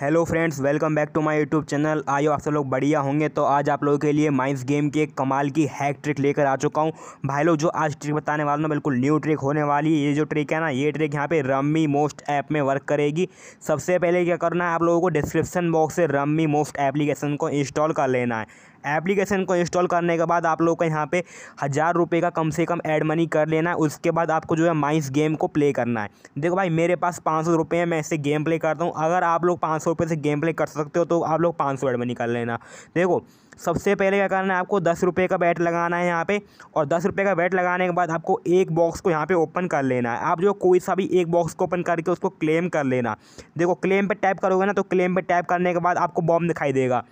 hello friends welcome back to my YouTube channel आयो आप सब लोग बढ़िया होंगे तो आज आप लोगों के लिए माइंस गेम की एक कमाल की हैक ट्रिक लेकर आ चुका हूँ भाई लोग जो आज ट्रिक बताने वाला ना बिल्कुल न्यू ट्रिक होने वाली है ये जो ट्रिक है ना ये ट्रिक यहाँ पे रम्मी मोस्ट ऐप में वर्क करेगी सबसे पहले क्या करना है आप लोगों को डिस्क्रिप्सन बॉक्स से रम्मी मोस्ट एप्लीकेशन को इंस्टॉल कर लेना है एप्लीकेशन को इंस्टॉल करने के बाद आप लोग का यहाँ पे हज़ार रुपये का कम से कम एड मनी कर लेना है उसके बाद आपको जो है माइस गेम को प्ले करना है देखो भाई मेरे पास पाँच सौ रुपये हैं मैं इससे गेम प्ले करता हूँ अगर आप लोग पाँच सौ रुपये से गेम प्ले कर सकते हो तो आप लोग पाँच सौ एड मनी कर लेना देखो सबसे पहले क्या करना है आपको दस रुपये का बैट लगाना है यहाँ पे और दस रुपये का बैट लगाने के बाद आपको एक बॉक्स को यहाँ पे ओपन कर लेना है आप जो कोई सा भी एक बॉक्स को ओपन करके उसको क्लेम कर लेना देखो क्लेम पे टैप करोगे ना तो क्लेम पे टैप करने के बाद आपको बॉम्ब दिखाई देगा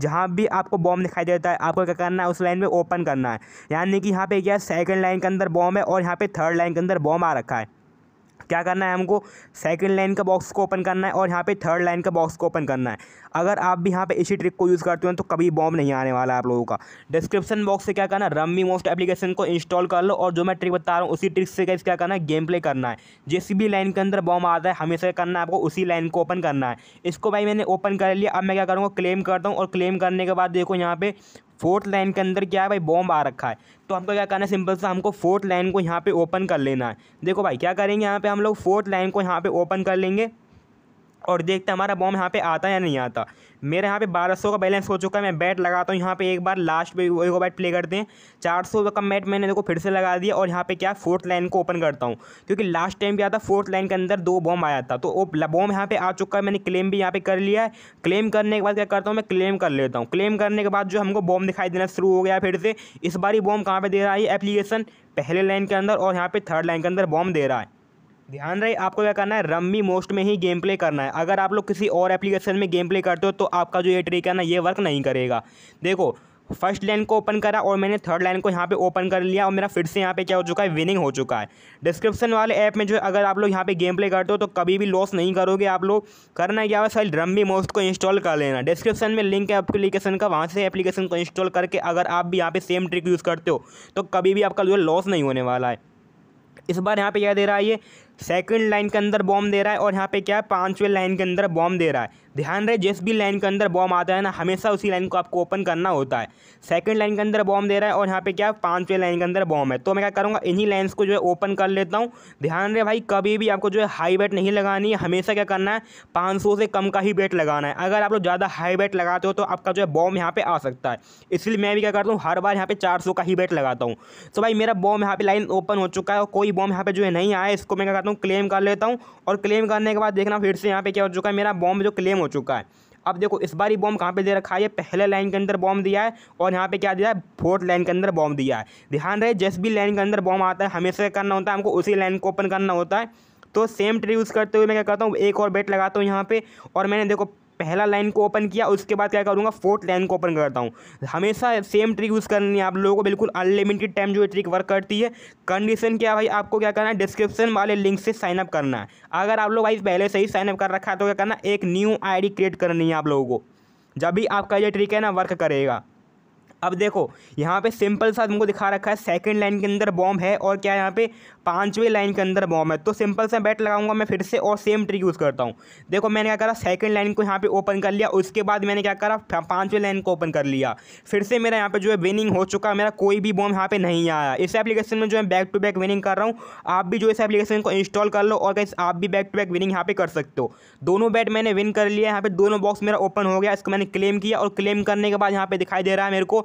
जहाँ भी आपको बॉम्ब दिखाई देता है आपको क्या करना है उस लाइन में ओपन करना है यानी कि यहाँ पे क्या सेकंड लाइन के अंदर बॉम्ब है और यहाँ पे थर्ड लाइन के अंदर बॉम्ब आ रखा है क्या करना है हमको सेकंड लाइन का बॉक्स को ओपन करना है और यहाँ पे थर्ड लाइन का बॉक्स को ओपन करना है अगर आप भी यहाँ पे इसी ट्रिक को यूज़ करते हो तो कभी बॉम्ब नहीं आने वाला आप लोगों का डिस्क्रिप्शन बॉक्स से क्या करना है रम्मी मोस्ट एप्लीकेशन को इंस्टॉल कर लो और जो मैं ट्रिक बता रहा हूँ उसी ट्रिक से कैसे क्या करना है गेम प्ले करना है जिस भी लाइन के अंदर बॉम्ब आता है हमेशा करना है आपको उसी लाइन को ओपन करना है इसको भाई मैंने ओपन कर लिया अब मैं क्या करूँगा क्लेम करता हूँ और क्लेम करने के बाद देखो यहाँ पे फोर्थ लाइन के अंदर क्या है भाई बॉम्ब आ रखा है तो हमको क्या करना है सिंपल सा हमको फोर्थ लाइन को यहाँ पे ओपन कर लेना है देखो भाई क्या करेंगे यहाँ पे हम लोग फोर्थ लाइन को यहाँ पे ओपन कर लेंगे और देखते हैं हमारा बॉम्ब यहाँ पे आता है या नहीं आता मेरे यहाँ पे 1200 का बैलेंस हो चुका है मैं बैट लगाता हूँ यहाँ पे एक बार लास्ट पे एक बैट प्ले करते हैं 400 का मैट मैंने देखो फिर से लगा दिया और यहाँ पे क्या फोर्थ लाइन को ओपन करता हूँ क्योंकि लास्ट टाइम क्या आता फोर्थ लाइन के अंदर दो बॉम्ब आया था तो बॉम्ब यहाँ पर आ चुका है मैंने क्लेम भी यहाँ पर कर लिया है क्लेम करने के बाद क्या करता हूँ मैं क्लेम कर लेता हूँ क्लेम करने के बाद जो हमको बॉम्ब दिखाई देना शुरू हो गया फिर से इस बार ही बॉम्ब कहाँ पर दे रहा है एप्लीकेशन पहले लाइन के अंदर और यहाँ पर थर्ड लाइन के अंदर बॉम्ब दे रहा है ध्यान रहे आपको क्या करना है रम्मी मोस्ट में ही गेम प्ले करना है अगर आप लोग किसी और एप्लीकेशन में गेम प्ले करते हो तो आपका जो ये ट्रिक है ना ये वर्क नहीं करेगा देखो फर्स्ट लाइन को ओपन करा और मैंने थर्ड लाइन को यहाँ पे ओपन कर लिया और मेरा फिर से यहाँ पे क्या हो चुका है विनिंग हो चुका है डिस्क्रिप्शन वाले ऐप में जो है अगर आप लोग यहाँ पे गेम प्ले करते हो तो कभी भी लॉस नहीं करोगे आप लोग करना क्या है सारी रम्बी मोस्ट को इंस्टॉल कर लेना डिस्क्रिप्शन में लिंक है एप्लीकेशन का वहाँ से एप्लीकेशन को इंस्टॉल करके अगर आप भी यहाँ पर सेम ट्रिक यूज़ करते हो तो कभी भी आपका जो लॉस नहीं होने वाला है इस बार यहाँ पर क्या दे रहा है ये सेकंड लाइन के अंदर बॉम्ब दे रहा है और यहाँ पे क्या है पाँचवें लाइन के अंदर बॉम्ब दे रहा है ध्यान रहे जिस भी लाइन के अंदर बॉम्ब आता है ना हमेशा उसी लाइन को आपको ओपन करना होता है सेकंड लाइन के अंदर बॉम्ब दे रहा है और यहाँ पे क्या है पाँचवें लाइन के अंदर बॉम्ब है तो मैं क्या करूँगा इन्हीं लाइन्स को जो है ओपन कर लेता हूँ ध्यान रहे भाई कभी भी आपको जो है हाई बेट नहीं लगानी है हमेशा क्या करना है पाँच से कम का ही बेट लगाना है अगर आप लोग ज़्यादा हाई बेट लगाते हो तो आपका जो है बॉम्ब यहाँ पर आ सकता है इसलिए मैं भी क्या करता हूँ हर बार यहाँ पर चार का ही बेट लगाता हूँ तो भाई मेरा बॉम्ब यहाँ पर लाइन ओपन हो चुका है और कोई बॉम्ब यहाँ पर जो है नहीं आया इसको मैं क्या करता हूँ हूँ क्लेम कर लेता हूँ और क्लेम करने के बाद देखना फिर से यहाँ पे क्या हो चुका है मेरा बॉम्ब जो क्लेम हो चुका है अब देखो इस बार ही बॉम्ब कहाँ पे दे रखा है ये पहले लाइन के अंदर बॉम्ब दिया है और यहाँ पे क्या दिया है फोर्थ लाइन के अंदर बॉम्ब दिया है ध्यान रहे जिस भी लाइन के अंदर बॉम्ब आता है हमेशा करना होता है हमको उसी लाइन को ओपन करना होता है तो सेम ट्री यूज़ करते हुए मैं क्या करता हूँ एक और बेट लगाता हूँ यहाँ पे और मैंने देखो पहला लाइन को ओपन किया उसके बाद क्या करूँगा फोर्थ लाइन को ओपन करता हूँ हमेशा सेम ट्रिक यूज़ करनी है आप लोगों को बिल्कुल अनलिमिटेड टाइम जो ये ट्रिक वर्क करती है कंडीशन क्या भाई आपको क्या करना है डिस्क्रिप्शन वाले लिंक से साइनअप करना है अगर आप लोग भाई पहले से ही साइनअप कर रखा है तो क्या करना एक न्यू आई क्रिएट करनी है आप लोगों को जब भी आपका ये ट्रिक है ना वर्क करेगा अब देखो यहाँ पे सिंपल सा तुमको दिखा रखा है सेकंड लाइन के अंदर बॉम्ब है और क्या यहाँ पे पांचवे लाइन के अंदर बॉम्ब है तो सिंपल सा बैट लगाऊंगा मैं फिर से और सेम ट्रिक यूज़ करता हूँ देखो मैंने क्या करा सेकंड लाइन को यहाँ पे ओपन कर लिया उसके बाद मैंने क्या करा पाँचवें लाइन को ओपन कर लिया फिर से मेरा यहाँ पर जो है विनिंग हो चुका मेरा कोई भी बॉम्ब यहाँ पर नहीं आया इस एप्लीकेशन में जो है बैक टू बैक विनिंग कर रहा हूँ आप भी जो इस एप्लीकेशन को इंस्टॉल कर लो और कैसे आप भी बैक टू बैक विनिंग यहाँ पर कर सकते हो दोनों बैट मैंने विन कर लिया यहाँ पर दोनों बॉक्स मेरा ओपन हो गया इसको मैंने क्लेम किया और क्लेम करने के बाद यहाँ पे दिखाई दे रहा है मेरे को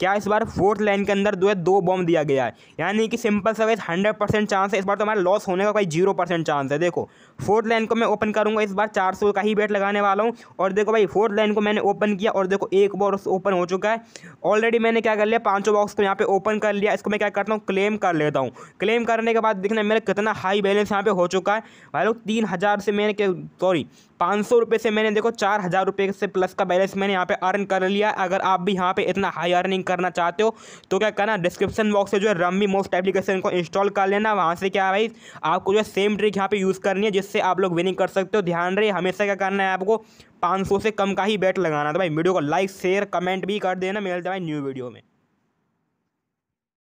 क्या इस बार फोर्थ लाइन के अंदर जो है दो बॉम्ब दिया गया है यानी कि सिंपल सा वेज हंड्रेड परसेंट चांस है इस बार तो हमारा लॉस होने का कोई जीरो परसेंट चांस है देखो फोर्थ लाइन को मैं ओपन करूंगा इस बार चार सौ का ही बेट लगाने वाला हूँ और देखो भाई फोर्थ लाइन को मैंने ओपन किया और देखो एक बार ओपन हो चुका है ऑलरेडी मैंने क्या कर लिया पाँचों बॉक्स को यहाँ पे ओपन कर लिया इसको मैं क्या करता हूँ क्लेम कर लेता हूँ क्लेम करने के बाद देखना मेरा कितना हाई बैलेंस यहाँ पे हो चुका है भाई लोग तीन हज़ार से मैंने सॉरी पाँच सौ रुपये से मैंने देखो चार हज़ार रुपये से प्लस का बैलेंस मैंने यहाँ पे अर्न कर लिया अगर आप भी यहाँ पे इतना हाई अर्निंग करना चाहते हो तो क्या करना डिस्क्रिप्शन बॉक्स से जो है रम्मी मोस्ट एप्लीकेशन को इंस्टॉल कर लेना वहाँ से क्या भाई आपको जो है सेम ट्रिक यहाँ पे यूज़ करनी है जिससे आप लोग विनिंग कर सकते हो ध्यान रहे हमेशा क्या करना है आपको पाँच से कम का ही बैट लगाना तो भाई वीडियो को लाइक शेयर कमेंट भी कर देना मिलते हैं भाई न्यू वीडियो में